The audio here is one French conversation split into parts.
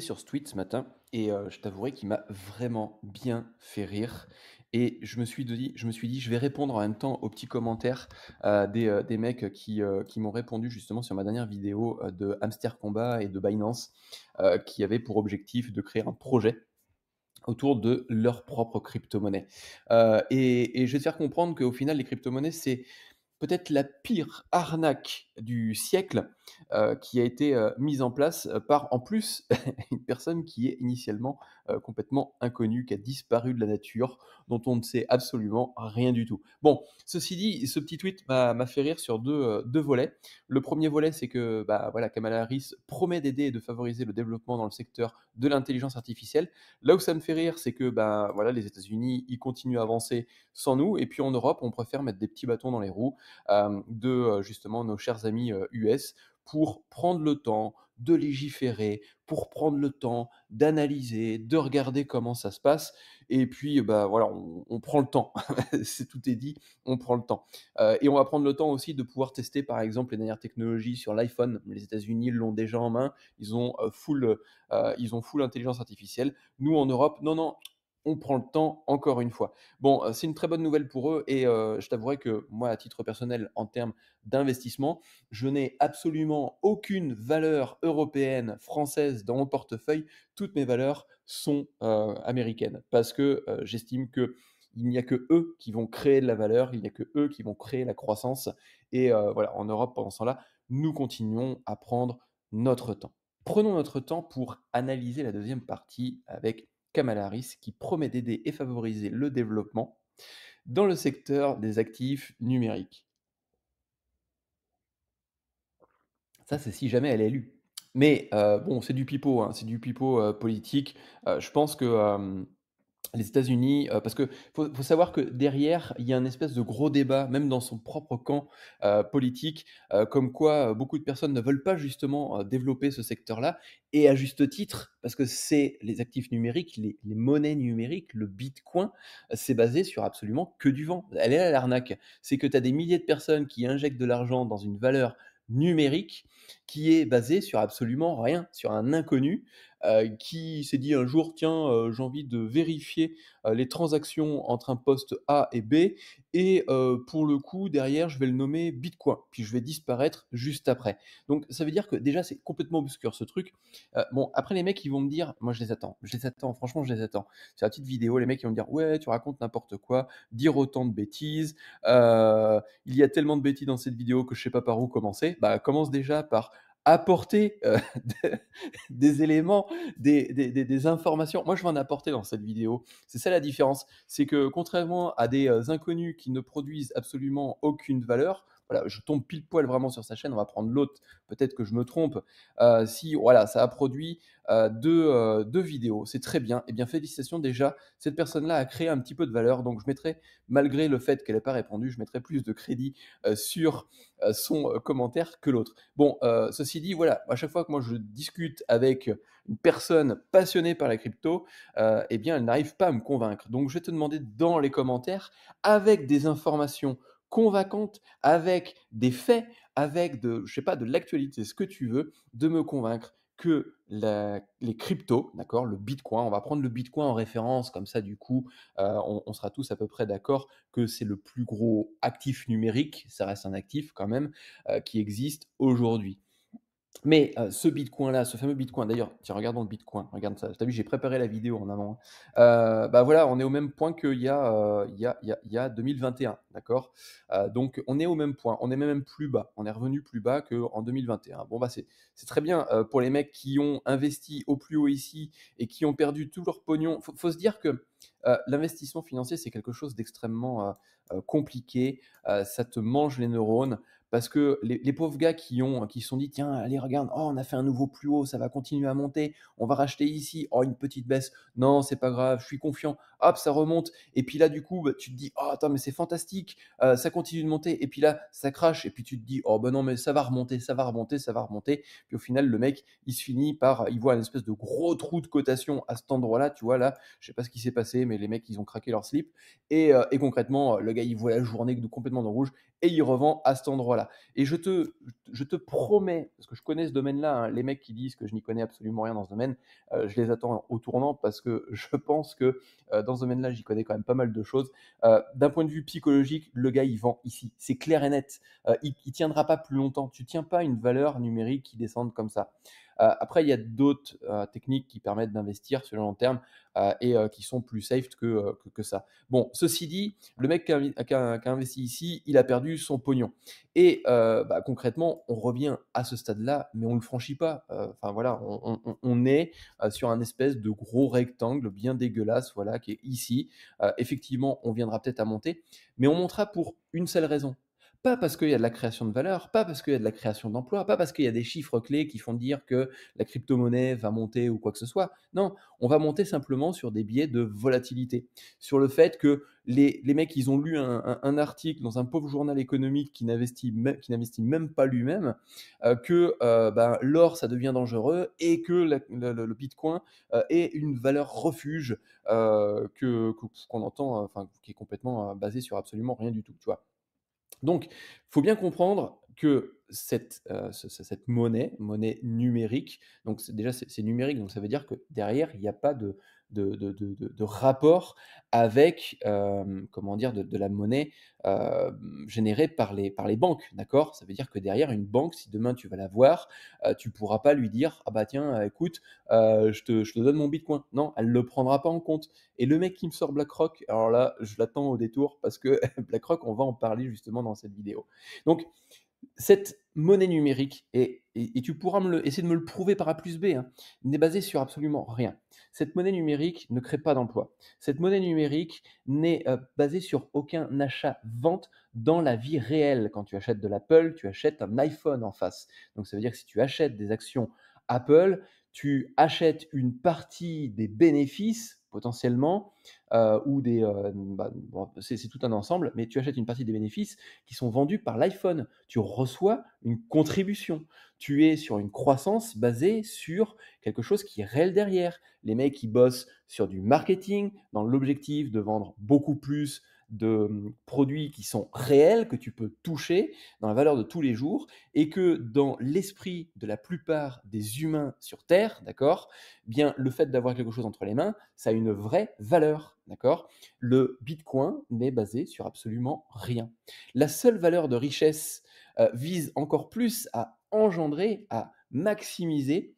sur ce tweet ce matin et euh, je t'avouerai qu'il m'a vraiment bien fait rire. Et je me suis dit, je me suis dit, je vais répondre en même temps aux petits commentaires euh, euh, des, mecs qui, m'ont répondu justement sur ma dernière vidéo de Hamster Combat et de Binance, qui avait pour objectif de créer un projet autour de leur propre crypto-monnaie. et, et je vais te faire comprendre qu'au final, les crypto-monnaies, c'est peut-être la pire arnaque du siècle euh, qui a été euh, mise en place euh, par, en plus, une personne qui est initialement complètement inconnue, qui a disparu de la nature, dont on ne sait absolument rien du tout. Bon, ceci dit, ce petit tweet m'a fait rire sur deux, deux, volets. Le premier volet, c'est que bah, voilà, Kamala Harris promet d'aider et de favoriser le développement dans le secteur de l'intelligence artificielle. Là où ça me fait rire, c'est que bah, voilà, les États-Unis, ils continuent à avancer sans nous, et puis en Europe, on préfère mettre des petits bâtons dans les roues de justement nos chers amis US euh, pour prendre le temps de légiférer, pour prendre le temps d'analyser, de regarder comment ça se passe. Et puis, euh, bah, voilà, on, prend le temps. c'est tout est dit, on prend le temps. Euh, et on va prendre le temps aussi de pouvoir tester, par exemple, les dernières technologies sur l'iPhone. Les États-Unis l'ont déjà en main. Ils ont, full, ils ont full intelligence artificielle. Nous, en Europe, non, non, on prend le temps encore une fois. Bon, euh, c'est une très bonne nouvelle pour eux et euh, je t'avouerai que moi, à titre personnel, en termes d'investissement, je n'ai absolument aucune valeur européenne, française dans mon portefeuille. Toutes mes valeurs sont euh, américaines parce que j'estime que il n'y a que eux qui vont créer de la valeur, il n'y a que eux qui vont créer la croissance. Et voilà, en Europe, pendant ce temps-là, nous continuons à prendre notre temps. Prenons notre temps pour analyser la deuxième partie avec Kamala qui promet d'aider et favoriser le développement dans le secteur des actifs numériques. Ça, c'est si jamais elle est élue. Mais euh, bon, c'est du pipeau, hein, c'est du pipeau euh, politique. Euh, je pense que les États-Unis, euh, parce qu'il faut, savoir que derrière, il y a un espèce de gros débat, même dans son propre camp euh, politique, euh, comme quoi beaucoup de personnes ne veulent pas justement développer ce secteur-là, et à juste titre, parce que c'est les actifs numériques, les, monnaies numériques, le bitcoin, c'est basé sur absolument que du vent. Elle est à l'arnaque. C'est que tu as des milliers de personnes qui injectent de l'argent dans une valeur numérique qui est basée sur absolument rien, sur un inconnu, euh, qui s'est dit un jour, tiens, euh, j'ai envie de vérifier euh, les transactions entre un poste A et B, et pour le coup, derrière, je vais le nommer Bitcoin, puis je vais disparaître juste après. Donc ça veut dire que déjà, c'est complètement obscur ce truc. bon, après, les mecs, ils vont me dire, moi, je les attends, je les attends, franchement, je les attends. C'est la petite vidéo, les mecs, ils vont me dire, ouais, tu racontes n'importe quoi, dire autant de bêtises, il y a tellement de bêtises dans cette vidéo que je sais pas par où commencer. Bah, commence déjà par apporter euh, des éléments, des, des, informations. Moi, je vais en apporter dans cette vidéo. C'est ça la différence. C'est que contrairement à des euh, inconnus qui ne produisent absolument aucune valeur, voilà, je tombe pile poil vraiment sur sa chaîne, on va prendre l'autre, peut-être que je me trompe. Euh, si voilà, ça a produit euh, euh, deux, vidéos, c'est très bien, eh bien félicitations déjà, cette personne-là a créé un petit peu de valeur, donc je mettrai, malgré le fait qu'elle n'ait pas répondu, je mettrai plus de crédit sur son commentaire que l'autre. Bon, ceci dit, voilà, à chaque fois que moi je discute avec une personne passionnée par la crypto, eh bien elle n'arrive pas à me convaincre. Donc je vais te demander dans les commentaires, avec des informations convaincante, avec des faits, avec de, je sais pas, de l'actualité, ce que tu veux, de me convaincre que les cryptos, d'accord, le Bitcoin, on va prendre le Bitcoin en référence, comme ça du coup, euh, on, sera tous à peu près d'accord que c'est le plus gros actif numérique, ça reste un actif quand même, euh, qui existe aujourd'hui. Mais euh, ce bitcoin-là, ce fameux bitcoin, d'ailleurs, tiens, regardons le bitcoin, regarde ça. T'as vu, j'ai préparé la vidéo en avant. Hein. Euh, bah voilà, on est au même point qu'il y, y, a, euh, y, a, y, a 2021, d'accord euh, Donc, on est au même point, on est même plus bas, on est revenu plus bas qu'en 2021. Bon, bah, c'est très bien pour les mecs qui ont investi au plus haut ici et qui ont perdu tout leur pognon. il faut se dire que l'investissement financier, c'est quelque chose d'extrêmement compliqué, ça te mange les neurones, parce que les, pauvres gars qui ont qui sont dit tiens allez regarde oh, on a fait un nouveau plus haut ça va continuer à monter on va racheter ici oh une petite baisse non c'est pas grave je suis confiant hop, ça remonte. Et puis là, du coup, bah, tu te dis, oh, attends, mais c'est fantastique, euh, ça continue de monter. Et puis là, ça crache. Et puis tu te dis, oh, ben non, mais ça va remonter, ça va remonter, ça va remonter. Puis au final, le mec, il se finit par, il voit une espèce de gros trou de cotation à cet endroit-là. Tu vois, là, je sais pas ce qui s'est passé, mais les mecs, ils ont craqué leur slip. Et, euh, concrètement, le gars, il voit la journée complètement dans le rouge et il revend à cet endroit-là. Et je te, je te promets, parce que je connais ce domaine-là, hein, les mecs qui disent que je n'y connais absolument rien dans ce domaine, euh, je les attends au tournant parce que je pense que dans ce domaine-là, j'y connais quand même pas mal de choses. Euh, d'un point de vue psychologique, le gars, il vend ici. C'est clair et net. Euh, il, ne tiendra pas plus longtemps. Tu tiens pas une valeur numérique qui descende comme ça. Euh, après, il y a d'autres euh, techniques qui permettent d'investir sur le long terme euh, et qui sont plus safe que, ça. Bon, ceci dit, le mec qui a, investi ici, il a perdu son pognon. Et bah, concrètement, on revient à ce stade-là, mais on ne le franchit pas. Enfin voilà, on, on est sur un espèce de gros rectangle bien dégueulasse, voilà, qui est ici. effectivement, on viendra peut-être à monter, mais on montera pour une seule raison, pas parce qu'il y a de la création de valeur, pas parce qu'il y a de la création d'emplois, pas parce qu'il y a des chiffres clés qui font dire que la crypto-monnaie va monter ou quoi que ce soit. Non, on va monter simplement sur des biais de volatilité, sur le fait que les, les mecs, ils ont lu un, article dans un pauvre journal économique qui n'investit même, même pas lui-même, euh, que euh, ben, l'or, ça devient dangereux et que le, Bitcoin euh, est une valeur refuge que qu'on entend, enfin, qui est complètement basée sur absolument rien du tout, tu vois. Donc, il faut bien comprendre que cette, euh, cette monnaie, monnaie numérique, donc déjà c'est numérique, donc ça veut dire que derrière, il n'y a pas de, de, rapport avec euh, comment dire, de, la monnaie euh, générée par les, par les banques. D'accord Ça veut dire que derrière une banque, si demain tu vas la voir, euh, tu pourras pas lui dire Ah bah tiens, écoute, je te, je, te, donne mon bitcoin. Non, elle ne le prendra pas en compte. Et le mec qui me sort BlackRock, alors là, je l'attends au détour parce que BlackRock, on va en parler justement dans cette vidéo. Donc, cette monnaie numérique, et, tu pourras essayer de me le prouver par A plus B, hein, n'est basée sur absolument rien. Cette monnaie numérique ne crée pas d'emploi. Cette monnaie numérique n'est euh, basée sur aucun achat-vente dans la vie réelle. Quand tu achètes de l'Apple, tu achètes un iPhone en face. Donc ça veut dire que si tu achètes des actions Apple, tu achètes une partie des bénéfices potentiellement, euh, ou des. Euh, bah, c'est, tout un ensemble, mais tu achètes une partie des bénéfices qui sont vendus par l'iPhone. Tu reçois une contribution. Tu es sur une croissance basée sur quelque chose qui est réel derrière. Les mecs qui bossent sur du marketing dans l'objectif de vendre beaucoup plus de mmh, produits qui sont réels, que tu peux toucher dans la valeur de tous les jours, et que dans l'esprit de la plupart des humains sur Terre, d'accord, eh bien le fait d'avoir quelque chose entre les mains, ça a une vraie valeur, d'accord. Le Bitcoin n'est basé sur absolument rien. La seule valeur de richesse euh, vise encore plus à engendrer, à maximiser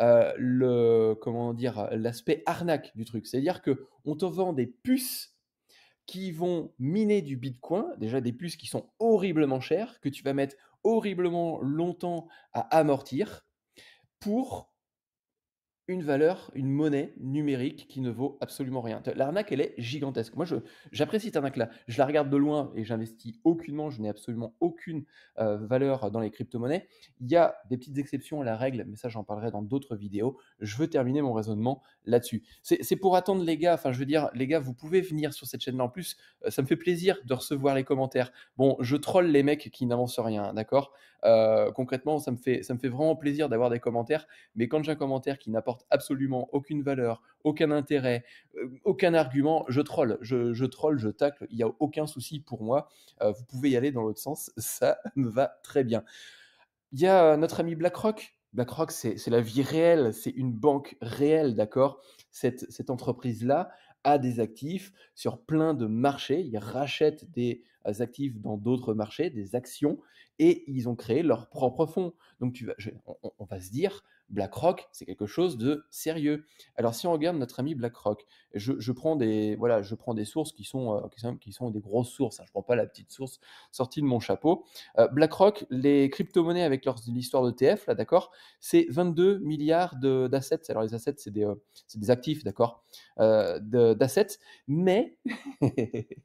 euh, le comment dire l'aspect arnaque du truc. C'est-à-dire que on te vend des puces qui vont miner du Bitcoin, déjà des puces qui sont horriblement chères, que tu vas mettre horriblement longtemps à amortir, pour une valeur, une monnaie numérique qui ne vaut absolument rien. L'arnaque, elle est gigantesque. Moi, j'apprécie cette arnaque-là. Je la regarde de loin et j'investis aucunement, je n'ai absolument aucune euh, valeur dans les crypto-monnaies. Il y a des petites exceptions à la règle, mais ça, j'en parlerai dans d'autres vidéos. Je veux terminer mon raisonnement là-dessus. C'est pour attendre les gars, enfin, je veux dire, les gars, vous pouvez venir sur cette chaîne-là. En plus, euh, ça me fait plaisir de recevoir les commentaires. Bon, je troll les mecs qui n'avancent rien, d'accord euh, Concrètement, ça me, fait, ça me fait vraiment plaisir d'avoir des commentaires, mais quand j'ai un commentaire qui n'apporte absolument aucune valeur, aucun intérêt, euh, aucun argument, je troll, je, je troll, je tacle, il n'y a aucun souci pour moi. Euh, vous pouvez y aller dans l'autre sens, ça me va très bien. Il y a euh, notre ami BlackRock. BlackRock, c'est la vie réelle, c'est une banque réelle, d'accord cette, cette entreprise-là a des actifs sur plein de marchés, il rachète des euh, actifs dans d'autres marchés, des actions, et ils ont créé leur propre fonds. Donc tu vas, on, va se dire, BlackRock, c'est quelque chose de sérieux. Alors si on regarde notre ami BlackRock, je, je prends des voilà, je prends des sources qui sont, euh, qui, sont des grosses sources. Hein. je prends pas la petite source sortie de mon chapeau. Euh, BlackRock, les crypto-monnaies avec leur, l'histoire TF, là, d'accord, c'est 22 milliards d'assets. Alors les assets, c'est des, c'est des actifs, d'accord, d'assets, mais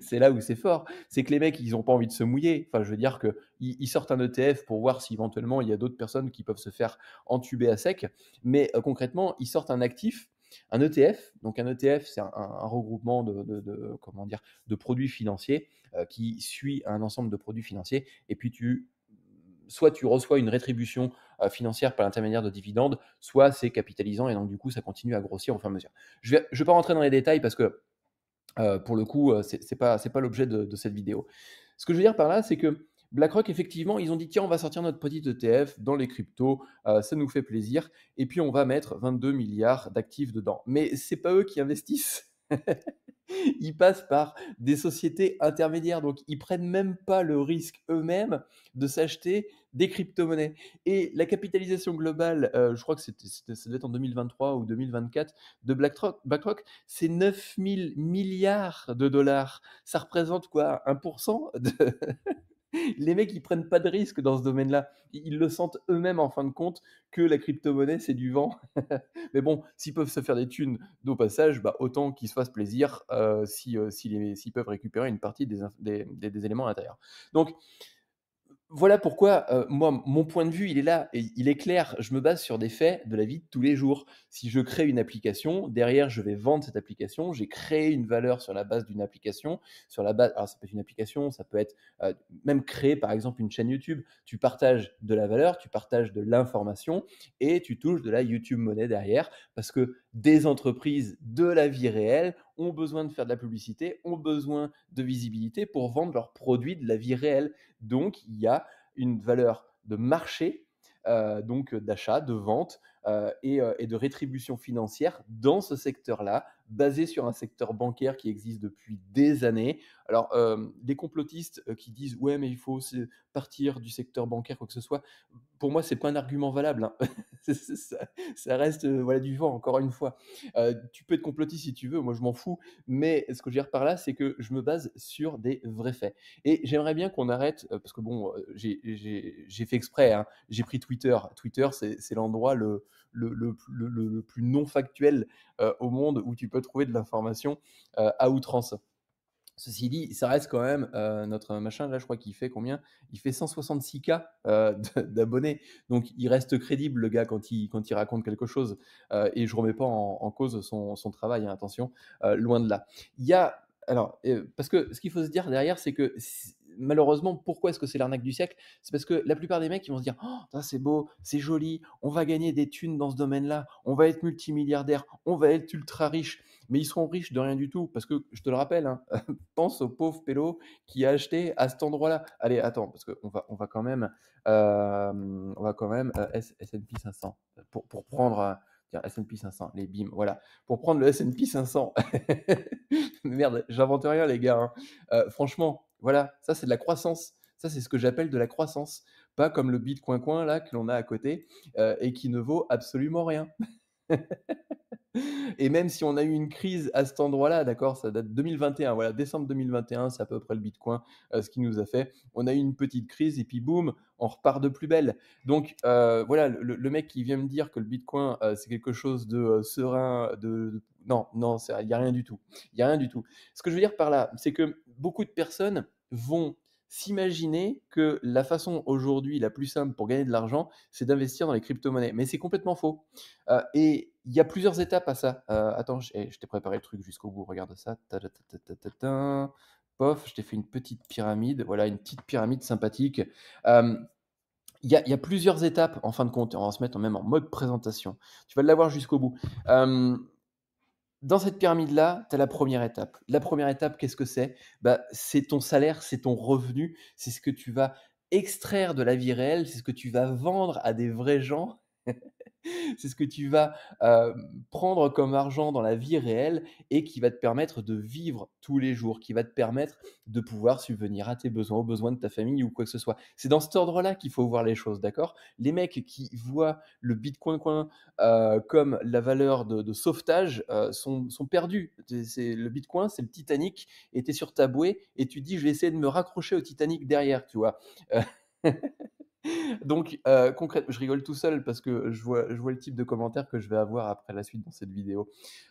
c'est là où c'est fort. C'est que les mecs, ils n'ont pas envie de se mouiller. Enfin, je veux dire que ils, sortent un ETF pour voir si éventuellement il y a d'autres personnes qui peuvent se faire entuber à sec. Mais euh, concrètement, ils sortent un actif. Un ETF, donc un ETF, c'est un, regroupement de, comment dire, de produits financiers euh, qui suit un ensemble de produits financiers. Et puis tu soit tu reçois une rétribution euh, financière par l'intermédiaire de dividendes, soit c'est capitalisant et donc du coup ça continue à grossir au fur et à mesure. Je ne je vais pas rentrer dans les détails parce que euh, pour le coup, euh, ce n'est pas, pas l'objet de, cette vidéo. Ce que je veux dire par là, c'est que BlackRock, effectivement, ils ont dit tiens, on va sortir notre petite ETF dans les cryptos, euh, ça nous fait plaisir, et puis on va mettre 22 milliards d'actifs dedans. Mais ce c'est pas eux qui investissent. ils passent par des sociétés intermédiaires. Donc, ils prennent même pas le risque eux-mêmes de s'acheter des crypto-monnaies. Et la capitalisation globale, euh, je crois que c'était, ça devait être en 2023 ou 2024, de BlackRock, c'est c'est 000 milliards de dollars. Ça représente quoi 1% de les mecs, ils prennent pas de risques dans ce domaine-là. Ils le sentent eux-mêmes en fin de compte que la crypto-monnaie, c'est du vent. Mais bon, s'ils peuvent se faire des thunes d'au passage, bah, autant qu'ils se fassent plaisir euh, euh, s'ils si, peuvent récupérer une partie des, éléments intérieurs. Donc, voilà pourquoi, euh, moi, mon point de vue, il est là, et il est clair. Je me base sur des faits de la vie de tous les jours. Si je crée une application, derrière, je vais vendre cette application. J'ai créé une valeur sur la base d'une application. Sur la base, alors ça peut être une application, ça peut être euh, même créer, par exemple, une chaîne YouTube. Tu partages de la valeur, tu partages de l'information et tu touches de la YouTube monnaie derrière, parce que des entreprises de la vie réelle ont besoin de faire de la publicité, ont besoin de visibilité pour vendre leurs produits de la vie réelle. Donc, il y a une valeur de marché, euh, donc d'achat, de vente euh, euh, et, de rétribution financière dans ce secteur-là basé sur un secteur bancaire qui existe depuis des années. Alors, des euh, complotistes euh, qui disent ouais, mais il faut partir du secteur bancaire, quoi que ce soit, pour moi, c'est pas un argument valable. Hein. ça, reste euh, voilà du vent, encore une fois. tu peux être complotiste si tu veux, moi je m'en fous, mais ce que je veux dire par là, c'est que je me base sur des vrais faits. Et j'aimerais bien qu'on arrête, parce que bon, j'ai fait exprès, hein. j'ai pris Twitter. Twitter, c'est l'endroit le le, plus non factuel euh, au monde où tu peux trouver de l'information euh, à outrance. Ceci dit, ça reste quand même euh, notre machin, là je crois qu'il fait combien Il fait 166K d'abonnés. Donc il reste crédible le gars quand il, quand il raconte quelque chose. et je remets pas en, cause son, son travail, hein, attention, loin de là. Il y a, alors, parce que ce qu'il faut se dire derrière, c'est que malheureusement, pourquoi est-ce que c'est l'arnaque du siècle C'est parce que la plupart des mecs, ils vont se dire oh, c'est beau, c'est joli, on va gagner des thunes dans ce domaine-là, on va être multimilliardaire, on va être ultra riche. Mais ils seront riches de rien du tout, parce que je te le rappelle, hein, pense au pauvre pélo qui a acheté à cet endroit-là. Allez, attends, parce qu'on va, on va quand même, euh, on va quand même euh, S&P 500 pour, pour prendre. Euh, S&P 500, les BIM, voilà. Pour prendre le S&P 500, merde, j'invente rien les gars. Hein. franchement, voilà, ça c'est de la croissance. Ça c'est ce que j'appelle de la croissance, pas comme le bitcoin coin là que l'on a à côté euh, et qui ne vaut absolument rien. et même si on a eu une crise à cet endroit-là, d'accord, ça date 2021, voilà, décembre 2021, c'est à peu près le Bitcoin, euh, ce qui nous a fait. On a eu une petite crise et puis boum, on repart de plus belle. Donc euh, voilà, le, mec qui vient me dire que le Bitcoin, c'est quelque chose de serein, de, non, non, il n'y a rien du tout. Il y a rien du tout. Ce que je veux dire par là, c'est que beaucoup de personnes vont s'imaginer que la façon aujourd'hui la plus simple pour gagner de l'argent, c'est d'investir dans les crypto-monnaies. Mais c'est complètement faux. Euh, et il y a plusieurs étapes à ça. Euh, attends, je, t'ai préparé le truc jusqu'au bout. Regarde ça. Pof, je t'ai fait une petite pyramide. Voilà, une petite pyramide sympathique. Euh, il y, a, plusieurs étapes en fin de compte. On va se mettre même en mode présentation. Tu vas l'avoir jusqu'au bout dans cette pyramide-là, tu as la première étape. La première étape, qu'est-ce que c'est bah, C'est ton salaire, c'est ton revenu, c'est ce que tu vas extraire de la vie réelle, c'est ce que tu vas vendre à des vrais gens c'est ce que tu vas prendre comme argent dans la vie réelle et qui va te permettre de vivre tous les jours, qui va te permettre de pouvoir subvenir à tes besoins, aux besoins de ta famille ou quoi que ce soit. C'est dans cet ordre-là qu'il faut voir les choses, d'accord Les mecs qui voient le bitcoin coin comme la valeur de, sauvetage sont, perdus. C'est, le bitcoin, c'est le Titanic, et tu es sur ta bouée et tu dis, je vais essayer de me raccrocher au Titanic derrière, tu vois. Donc, euh, concrètement, je rigole tout seul parce que je vois, le type de commentaires que je vais avoir après la suite dans cette vidéo.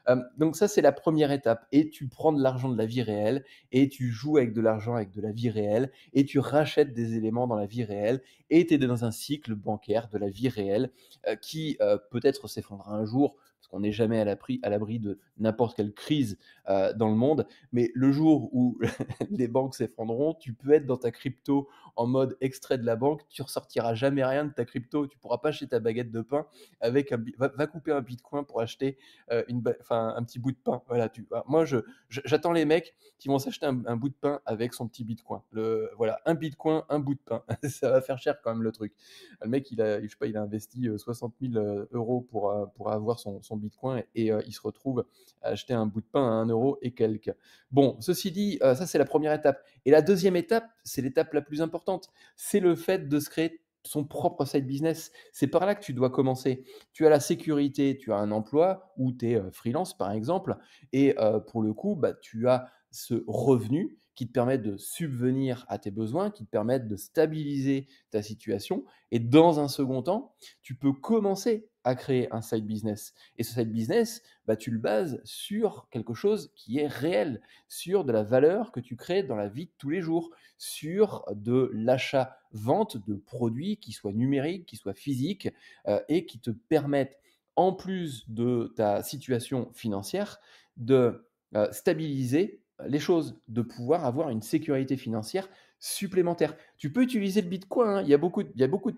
Euh, donc, ça, c'est la première étape. Et tu prends de l'argent de la vie réelle et tu joues avec de l'argent avec de la vie réelle et tu rachètes des éléments dans la vie réelle et tu es dans un cycle bancaire de la vie réelle euh, qui peut-être s'effondrera un jour, qu'on n'est jamais à l'abri, à l'abri de n'importe quelle crise euh, dans le monde. Mais le jour où les banques s'effondreront, tu peux être dans ta crypto en mode extrait de la banque, tu ressortiras jamais rien de ta crypto, tu pourras pas acheter ta baguette de pain avec un, va, couper un bitcoin pour acheter euh, une, enfin, un petit bout de pain. Voilà, tu, ah, moi, je, j'attends les mecs qui vont s'acheter un, bout de pain avec son petit bitcoin. Le, voilà, un bitcoin, un bout de pain. Ça va faire cher quand même le truc. Le mec, il a, je sais pas, il a investi 60 euh, 000 euros pour, pour avoir son bitcoin et euh, il se retrouve à acheter un bout de pain à 1 euro et quelques. Bon, ceci dit, euh, ça c'est la première étape. Et la deuxième étape, c'est l'étape la plus importante, c'est le fait de se créer son propre side business. C'est par là que tu dois commencer. Tu as la sécurité, tu as un emploi ou tu es euh, freelance par exemple, et pour le coup, bah, tu as ce revenu qui te permet de subvenir à tes besoins, qui te permet de stabiliser ta situation. Et dans un second temps, tu peux commencer à créer un side business. Et ce side business, bah, tu le bases sur quelque chose qui est réel, sur de la valeur que tu crées dans la vie de tous les jours, sur de l'achat-vente de produits qui soient numériques, qui soient physiques euh, et qui te permettent, en plus de ta situation financière, de euh, stabiliser les choses, de pouvoir avoir une sécurité financière supplémentaire. Tu peux utiliser le Bitcoin. Hein. Il y a beaucoup, il y a beaucoup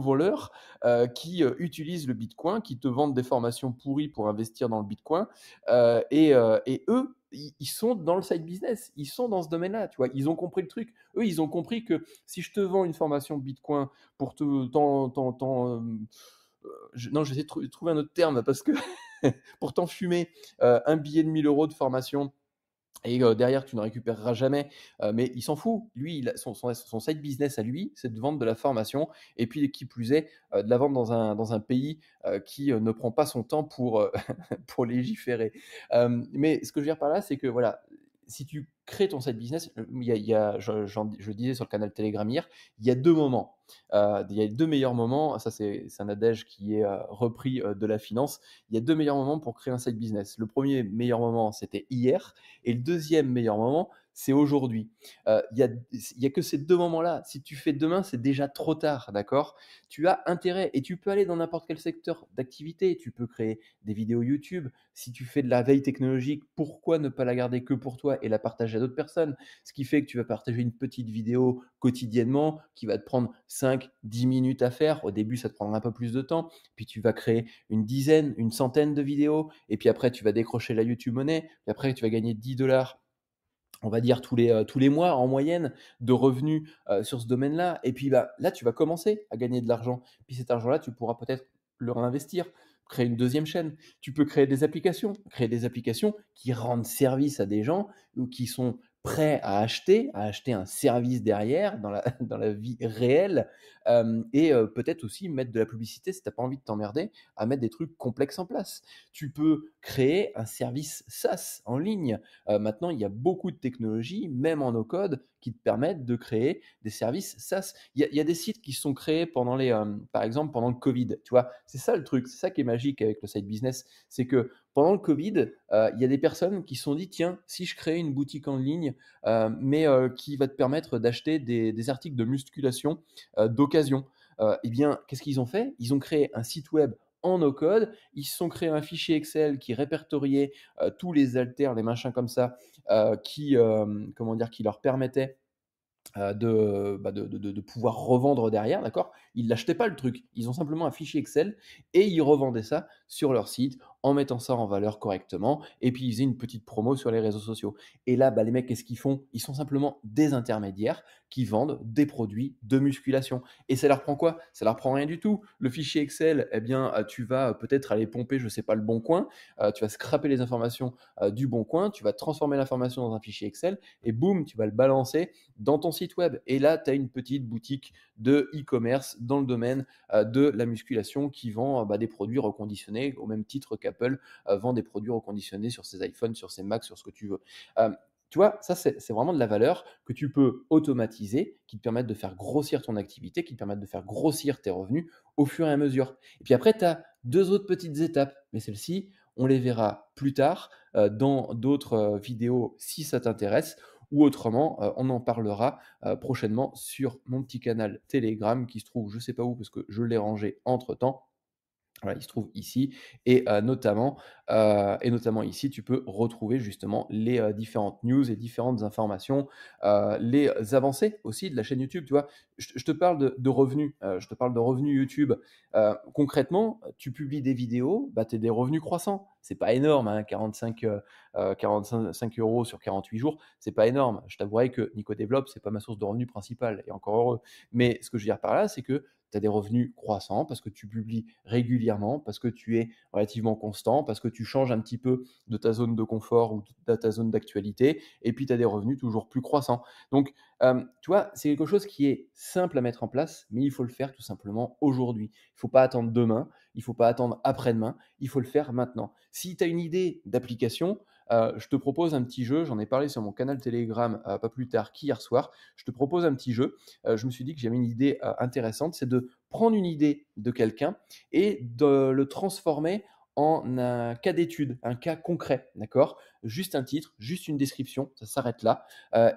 voleurs euh, qui euh, utilisent le Bitcoin, qui te vendent des formations pourries pour investir dans le Bitcoin. Euh, et, eux, ils sont dans le side business. Ils sont dans ce domaine-là. Tu vois, ils ont compris le truc. Eux, ils ont compris que si je te vends une formation Bitcoin pour te, tant, je, non, de trouver un autre terme parce que pour t'enfumer un billet de 1000 euros de formation et derrière tu ne récupéreras jamais. mais il s'en fout. Lui, son, site business à lui, c'est de vendre de la formation et puis qui plus est, de la vendre dans un, dans un pays qui ne prend pas son temps pour, pour légiférer. mais ce que je veux dire par là, c'est que voilà, si tu crées ton site business, euh, il y a, je, je, disais sur le canal Telegram hier, il y a deux moments. Euh, il y a deux meilleurs moments, ça c'est un adage qui est euh, repris de la finance, il y a deux meilleurs moments pour créer un site business. Le premier meilleur moment, c'était hier, et le deuxième meilleur moment, c'est aujourd'hui. Euh, il n'y a, y a que ces deux moments-là. Si tu fais demain, c'est déjà trop tard, d'accord Tu as intérêt et tu peux aller dans n'importe quel secteur d'activité. Tu peux créer des vidéos YouTube. Si tu fais de la veille technologique, pourquoi ne pas la garder que pour toi et la partager à d'autres personnes Ce qui fait que tu vas partager une petite vidéo quotidiennement qui va te prendre 5-10 minutes à faire. Au début, ça te prendra un peu plus de temps. Puis tu vas créer une dizaine, une centaine de vidéos. Et puis après, tu vas décrocher la YouTube monnaie Puis après, tu vas gagner 10 dollars on va dire tous les, tous les mois en moyenne de revenus sur ce domaine-là. Et puis bah, là, tu vas commencer à gagner de l'argent. Puis cet argent-là, tu pourras peut-être le réinvestir, créer une deuxième chaîne. Tu peux créer des applications, créer des applications qui rendent service à des gens ou qui sont prêt à acheter, à acheter un service derrière dans la, dans la vie réelle, et peut-être aussi mettre de la publicité si tu n'as pas envie de t'emmerder, à mettre des trucs complexes en place. Tu peux créer un service SaaS en ligne. maintenant, il y a beaucoup de technologies, même en no-code, qui te permettent de créer des services SaaS. Il y, a, y a des sites qui sont créés pendant les, par exemple, pendant le Covid. Tu vois, c'est ça le truc, c'est ça qui est magique avec le side business, c'est que pendant le Covid, euh, il y a des personnes qui se sont dit tiens, si je crée une boutique en ligne, euh, mais euh, qui va te permettre d'acheter des, articles de musculation d'occasion, eh bien, qu'est-ce qu'ils ont fait Ils ont créé un site web en no-code. Ils se sont créés un fichier Excel qui répertoriait tous les alters, les machins comme ça, qui, comment dire, qui leur permettait bah, de, pouvoir revendre derrière, d'accord Ils n'achetaient pas le truc, ils ont simplement un fichier Excel et ils revendaient ça sur leur site en mettant ça en valeur correctement. Et puis, ils faisaient une petite promo sur les réseaux sociaux. Et là, bah, les mecs, qu'est-ce qu'ils font Ils sont simplement des intermédiaires qui vendent des produits de musculation. Et ça leur prend quoi Ça leur prend rien du tout. Le fichier Excel, eh bien, euh, tu vas euh, peut-être aller pomper, je ne sais pas, le bon coin. Euh, tu vas scraper les informations du bon coin. Tu vas transformer l'information dans un fichier Excel. Et boum, tu vas le balancer dans ton site web. Et là, tu as une petite boutique de e-commerce dans le domaine de la musculation qui vend bah, des produits reconditionnés au même titre qu'Apple euh, vend des produits reconditionnés sur ses iPhones, sur ses Macs, sur ce que tu veux. Euh, tu vois, ça, c'est vraiment de la valeur que tu peux automatiser, qui te permettent de faire grossir ton activité, qui te permettent de faire grossir tes revenus au fur et à mesure. Et puis après, tu as deux autres petites étapes, mais celles-ci, on les verra plus tard euh, dans d'autres vidéos si ça t'intéresse, ou autrement, on en parlera prochainement sur mon petit canal Telegram qui se trouve, je ne sais pas où, parce que je l'ai rangé entre-temps il se trouve ici et, euh, notamment, euh, et notamment ici, tu peux retrouver justement les euh, différentes news et différentes informations, les avancées aussi de la chaîne YouTube. Tu vois, je, te parle de, revenus, je te parle de revenus YouTube. concrètement, tu publies des vidéos, bah, tu as des revenus croissants. C'est pas énorme, 45, hein, 45 euros sur 48 jours, c'est pas énorme. Je t'avouerai que Nico ce c'est pas ma source de revenus principale et encore heureux. Mais ce que je veux dire par là, c'est que tu as des revenus croissants, parce que tu publies régulièrement, parce que tu es relativement constant, parce que tu changes un petit peu de ta zone de confort ou de ta zone d'actualité, et puis tu as des revenus toujours plus croissants. Donc, tu vois, c'est quelque chose qui est simple à mettre en place, mais il faut le faire tout simplement aujourd'hui. Il ne faut pas attendre demain, il ne faut pas attendre après-demain, il faut le faire maintenant. Si tu as une idée d'application, euh, je te propose un petit jeu, j'en ai parlé sur mon canal Telegram euh, pas plus tard qu'hier soir. Je te propose un petit jeu. Euh, je me suis dit que j'avais une idée intéressante, c'est de prendre une idée de quelqu'un et de le transformer en un cas d'étude, un cas concret, d'accord Juste un titre, juste une description, ça s'arrête là.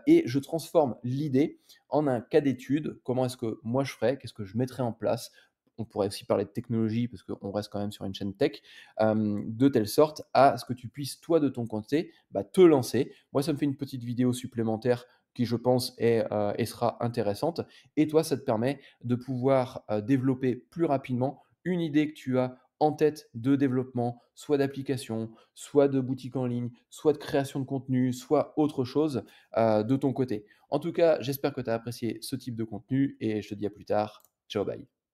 et je transforme l'idée en un cas d'étude. Comment est-ce que moi je ferais Qu'est-ce que je mettrais en place on pourrait aussi parler de technologie parce qu'on reste quand même sur une chaîne tech, euh, de telle sorte à ce que tu puisses, toi, de ton côté, bah, te lancer. Moi, ça me fait une petite vidéo supplémentaire qui, je pense, euh, et sera intéressante. Et toi, ça te permet de pouvoir euh, développer plus rapidement une idée que tu as en tête de développement, soit d'application, soit de boutique en ligne, soit de création de contenu, soit autre chose de ton côté. En tout cas, j'espère que tu as apprécié ce type de contenu et je te dis à plus tard. Ciao, bye.